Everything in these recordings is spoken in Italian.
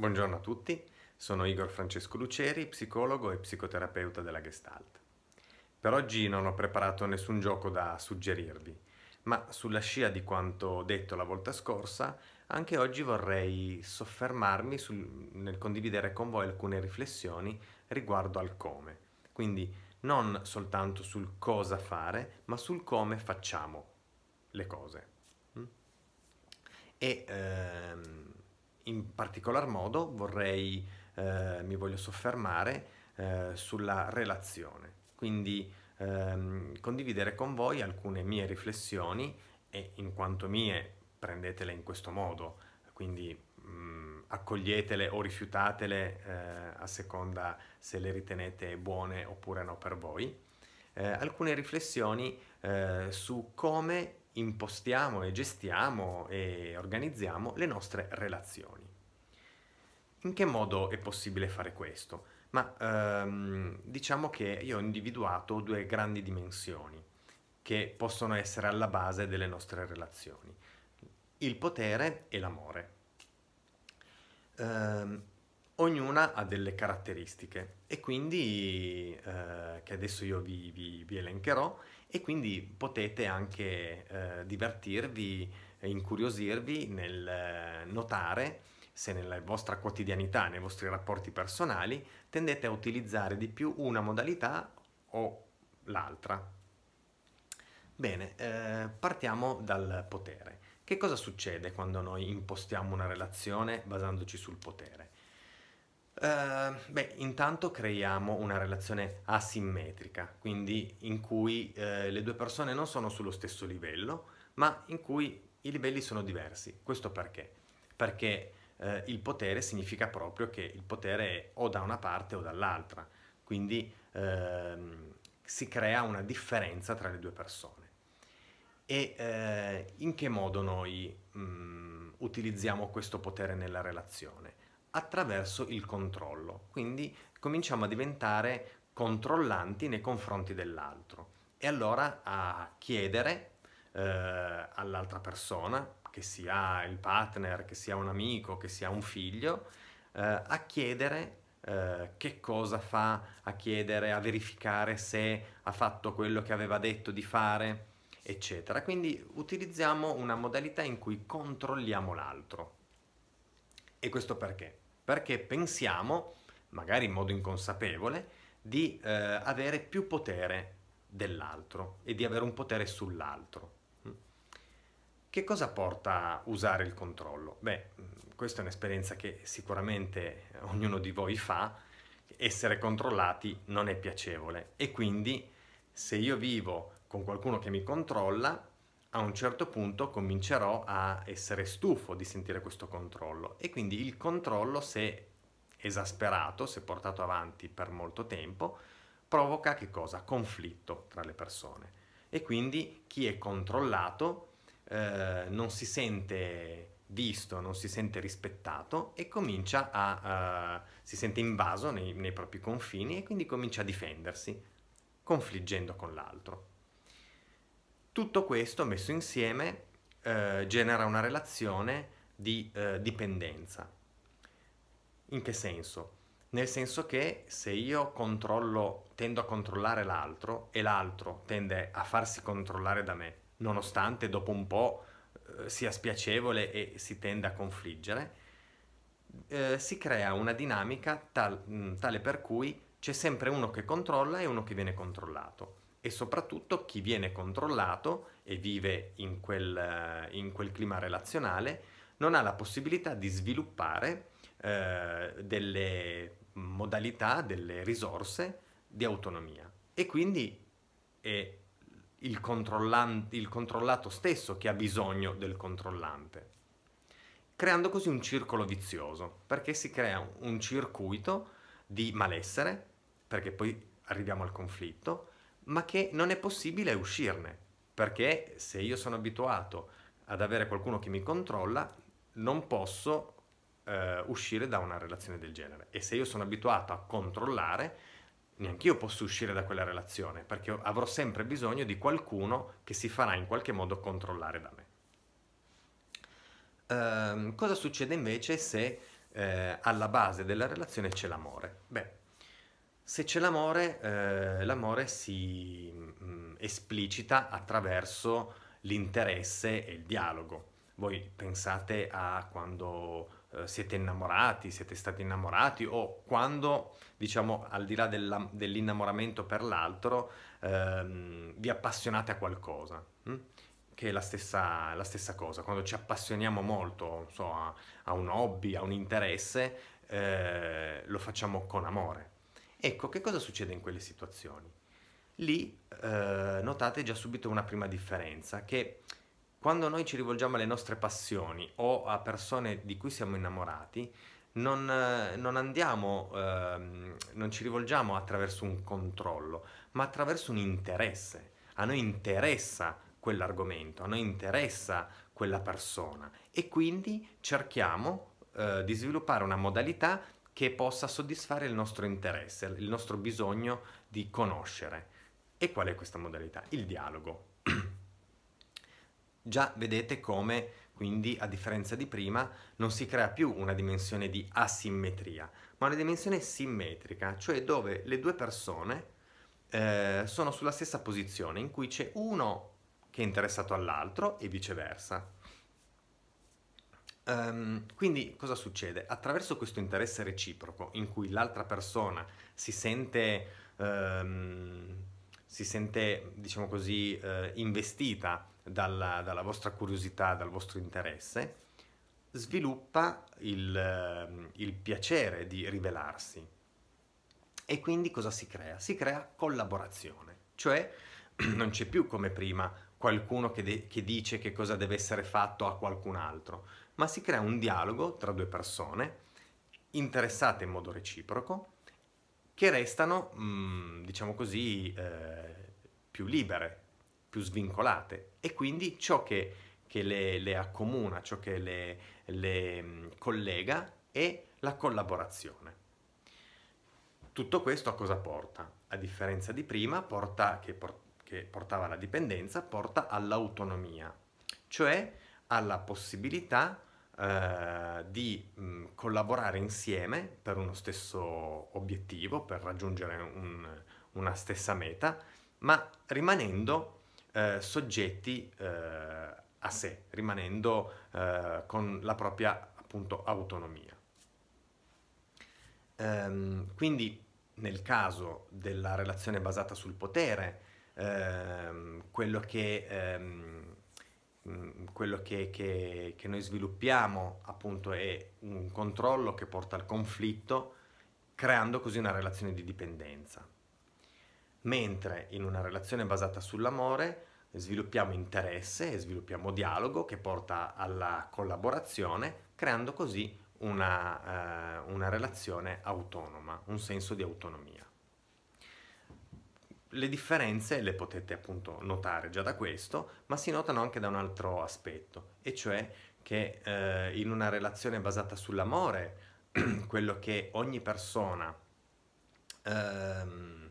Buongiorno a tutti, sono Igor Francesco Luceri, psicologo e psicoterapeuta della Gestalt. Per oggi non ho preparato nessun gioco da suggerirvi, ma sulla scia di quanto detto la volta scorsa, anche oggi vorrei soffermarmi sul, nel condividere con voi alcune riflessioni riguardo al come, quindi non soltanto sul cosa fare, ma sul come facciamo le cose. Mm? E ehm, in particolar modo vorrei, eh, mi voglio soffermare eh, sulla relazione, quindi ehm, condividere con voi alcune mie riflessioni e in quanto mie prendetele in questo modo, quindi mh, mm, accoglietele o rifiutatele eh, a seconda se le ritenete buone oppure no per voi. Eh, alcune riflessioni eh, su come impostiamo e gestiamo e organizziamo le nostre relazioni. In che modo è possibile fare questo? Ma ehm, diciamo che io ho individuato due grandi dimensioni che possono essere alla base delle nostre relazioni, il potere e l'amore. Ehm, ognuna ha delle caratteristiche e quindi eh, che adesso io vi, vi, vi, elencherò e quindi potete anche eh, divertirvi, incuriosirvi nel eh, notare se nella vostra quotidianità, nei vostri rapporti personali, tendete a utilizzare di più una modalità o l'altra. Bene, eh, partiamo dal potere. Che cosa succede quando noi impostiamo una relazione basandoci sul potere? Uh, beh, intanto creiamo una relazione asimmetrica, quindi in cui uh, le due persone non sono sullo stesso livello, ma in cui i livelli sono diversi. Questo perché? Perché uh, il potere significa proprio che il potere è o da una parte o dall'altra, quindi ehm, si crea una differenza tra le due persone. E eh, in che modo noi um, utilizziamo questo potere nella relazione? attraverso il controllo. Quindi cominciamo a diventare controllanti nei confronti dell'altro e allora a chiedere eh, all'altra persona, che sia il partner, che sia un amico, che sia un figlio, eh, a chiedere eh, che cosa fa, a chiedere, a verificare se ha fatto quello che aveva detto di fare, eccetera. Quindi utilizziamo una modalità in cui controlliamo l'altro. E questo perché? perché pensiamo, magari in modo inconsapevole, di eh, avere più potere dell'altro e di avere un potere sull'altro. Mm. Che cosa porta a usare il controllo? Beh, mm, questa è un'esperienza che sicuramente ognuno di voi fa, essere controllati non è piacevole e quindi se io vivo con qualcuno che mi controlla, a un certo punto comincerò a essere stufo di sentire questo controllo e quindi il controllo se esasperato, se portato avanti per molto tempo, provoca che cosa? Conflitto tra le persone e quindi chi è controllato eh, non si sente visto, non si sente rispettato e comincia a... Eh, si sente invaso nei, nei propri confini e quindi comincia a difendersi confliggendo con l'altro. Tutto questo messo insieme eh, genera una relazione di eh, dipendenza. In che senso? Nel senso che se io tendo a controllare l'altro e l'altro tende a farsi controllare da me, nonostante dopo un po' eh, sia spiacevole e si tende a confliggere, eh, si crea una dinamica tal, mm, tale per cui c'è sempre uno che controlla e uno che viene controllato e soprattutto chi viene controllato e vive in quel, in quel clima relazionale non ha la possibilità di sviluppare eh, delle modalità, delle risorse di autonomia e quindi è il, il controllato stesso che ha bisogno del controllante creando così un circolo vizioso, perché si crea un circuito di malessere, perché poi arriviamo al conflitto, ma che non è possibile uscirne, perché se io sono abituato ad avere qualcuno che mi controlla, non posso eh, uscire da una relazione del genere. E se io sono abituato a controllare, neanche io posso uscire da quella relazione, perché avrò sempre bisogno di qualcuno che si farà in qualche modo controllare da me. Ehm, cosa succede invece se eh, alla base della relazione c'è l'amore? Beh, se c'è l'amore, eh, l'amore si mh, mm, esplicita attraverso l'interesse e il dialogo. Voi pensate a quando eh, siete innamorati, siete stati innamorati o quando, diciamo, al di là della, dell'innamoramento per l'altro, ehm, vi appassionate a qualcosa. Hm? che è la stessa, la stessa, cosa, quando ci appassioniamo molto so, a, a, un hobby, a un interesse, eh, lo facciamo con amore. Ecco, che cosa succede in quelle situazioni? Lì eh, notate già subito una prima differenza, che quando noi ci rivolgiamo alle nostre passioni o a persone di cui siamo innamorati, non, eh, non, andiamo, eh, non ci rivolgiamo attraverso un controllo, ma attraverso un interesse. A noi interessa quell'argomento, a noi interessa quella persona e quindi cerchiamo eh, di sviluppare una modalità che possa soddisfare il nostro interesse, il nostro bisogno di conoscere. E qual è questa modalità? Il dialogo. Già vedete come, quindi, a differenza di prima, non si crea più una dimensione di asimmetria, ma una dimensione simmetrica, cioè dove le due persone eh, sono sulla stessa posizione, in cui c'è uno che è interessato all'altro e viceversa. Um, quindi cosa succede? Attraverso questo interesse reciproco in cui l'altra persona si sente, um, si sente diciamo così, uh, investita dalla, dalla, vostra curiosità, dal vostro interesse, sviluppa il, uh, il piacere di rivelarsi. E quindi cosa si crea? Si crea collaborazione, cioè non c'è più come prima qualcuno che, de- che dice che cosa deve essere fatto a qualcun altro, ma si crea un dialogo tra due persone interessate in modo reciproco che restano, mh, mm, diciamo così, eh, più libere, più svincolate e quindi ciò che, che le, le, accomuna, ciò che le, le mm, collega è la collaborazione. Tutto questo a cosa porta? A differenza di prima, porta che porta che portava alla dipendenza porta all'autonomia, cioè alla possibilità eh, di mh, mm, collaborare insieme per uno stesso obiettivo, per raggiungere un, una stessa meta, ma rimanendo eh, soggetti eh, a sé, rimanendo eh, con la propria appunto autonomia. Ehm, quindi nel caso della relazione basata sul potere, Ehm, quello che, ehm, mm, quello che, che, che noi sviluppiamo appunto è un controllo che porta al conflitto, creando così una relazione di dipendenza. Mentre in una relazione basata sull'amore sviluppiamo interesse e sviluppiamo dialogo che porta alla collaborazione, creando così una, eh, una relazione autonoma, un senso di autonomia le differenze le potete appunto notare già da questo, ma si notano anche da un altro aspetto, e cioè che eh, in una relazione basata sull'amore, quello che ogni persona ehm,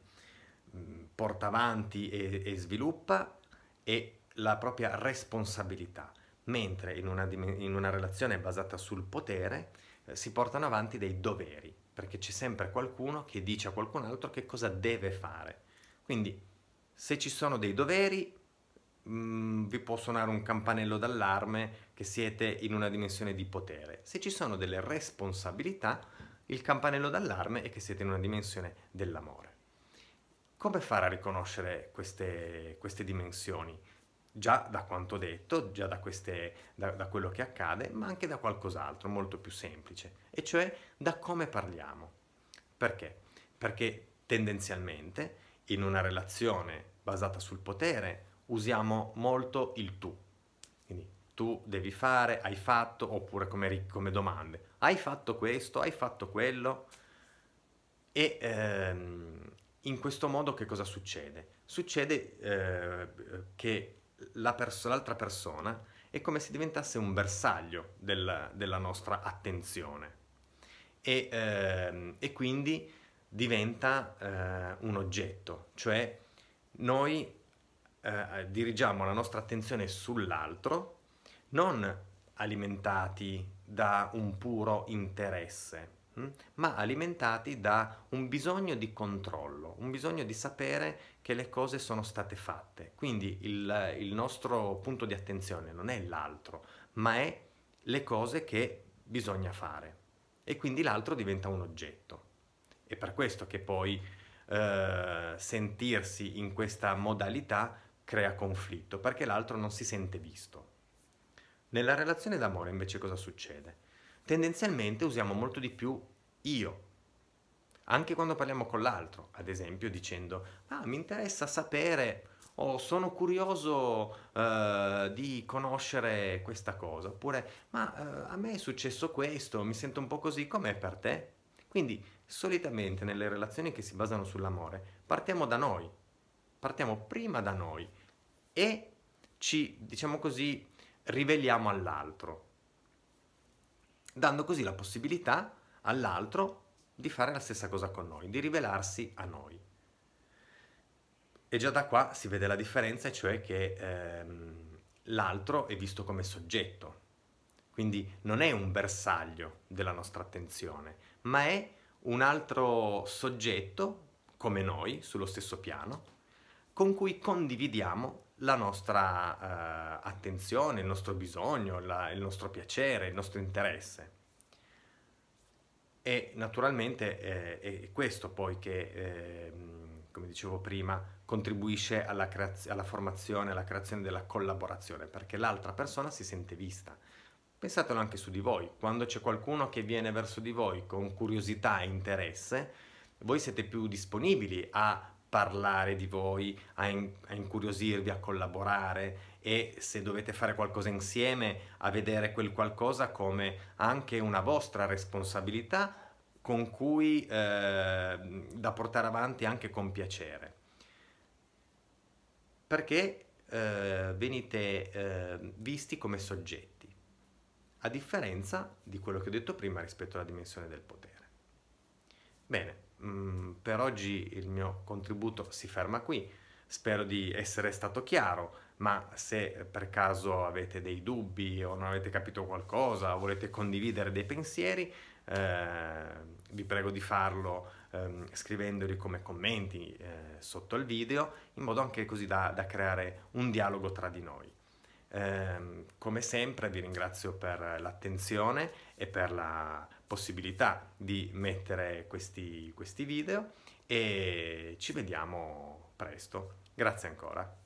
porta avanti e, e, sviluppa è la propria responsabilità, mentre in una, in una relazione basata sul potere eh, si portano avanti dei doveri, perché c'è sempre qualcuno che dice a qualcun altro che cosa deve fare. Quindi se ci sono dei doveri, mh, mm, vi può suonare un campanello d'allarme che siete in una dimensione di potere. Se ci sono delle responsabilità, il campanello d'allarme è che siete in una dimensione dell'amore. Come fare a riconoscere queste, queste dimensioni? già da quanto detto, già da, queste, da, da, quello che accade, ma anche da qualcos'altro molto più semplice, e cioè da come parliamo. Perché? Perché tendenzialmente in una relazione basata sul potere usiamo molto il tu. Quindi tu devi fare, hai fatto, oppure come, come domande. Hai fatto questo, hai fatto quello. E ehm, in questo modo che cosa succede? Succede eh, che la pers- l'altra persona è come se diventasse un bersaglio del, della nostra attenzione. E, ehm, e quindi diventa eh, un oggetto, cioè noi eh, dirigiamo la nostra attenzione sull'altro, non alimentati da un puro interesse, mh? Hm, ma alimentati da un bisogno di controllo, un bisogno di sapere che le cose sono state fatte. Quindi il, il nostro punto di attenzione non è l'altro, ma è le cose che bisogna fare. E quindi l'altro diventa un oggetto. È per questo che poi eh, sentirsi in questa modalità crea conflitto, perché l'altro non si sente visto. Nella relazione d'amore invece cosa succede? Tendenzialmente usiamo molto di più io, anche quando parliamo con l'altro, ad esempio dicendo ah mi interessa sapere o oh, sono curioso eh, di conoscere questa cosa, oppure ma eh, a me è successo questo, mi sento un po' così, com'è per te? Quindi solitamente nelle relazioni che si basano sull'amore partiamo da noi, partiamo prima da noi e ci, diciamo così, riveliamo all'altro, dando così la possibilità all'altro di fare la stessa cosa con noi, di rivelarsi a noi. E già da qua si vede la differenza, cioè che ehm, l'altro è visto come soggetto, quindi non è un bersaglio della nostra attenzione, ma è un altro soggetto, come noi, sullo stesso piano, con cui condividiamo la nostra eh, attenzione, il nostro bisogno, la, il nostro piacere, il nostro interesse. E naturalmente eh, è questo poi che, eh, come dicevo prima, contribuisce alla, alla formazione, alla creazione della collaborazione, perché l'altra persona si sente vista, Pensatelo anche su di voi, quando c'è qualcuno che viene verso di voi con curiosità e interesse, voi siete più disponibili a parlare di voi, a, in- a incuriosirvi, a collaborare e se dovete fare qualcosa insieme, a vedere quel qualcosa come anche una vostra responsabilità con cui eh, da portare avanti anche con piacere. Perché eh, venite eh, visti come soggetti a differenza di quello che ho detto prima rispetto alla dimensione del potere. Bene, mm, per oggi il mio contributo si ferma qui, spero di essere stato chiaro, ma se per caso avete dei dubbi o non avete capito qualcosa, volete condividere dei pensieri, eh, vi prego di farlo eh, scrivendoli come commenti eh, sotto il video, in modo anche così da, da creare un dialogo tra di noi. Ehm, come sempre vi ringrazio per l'attenzione e per la possibilità di mettere questi, questi video e ci vediamo presto. Grazie ancora.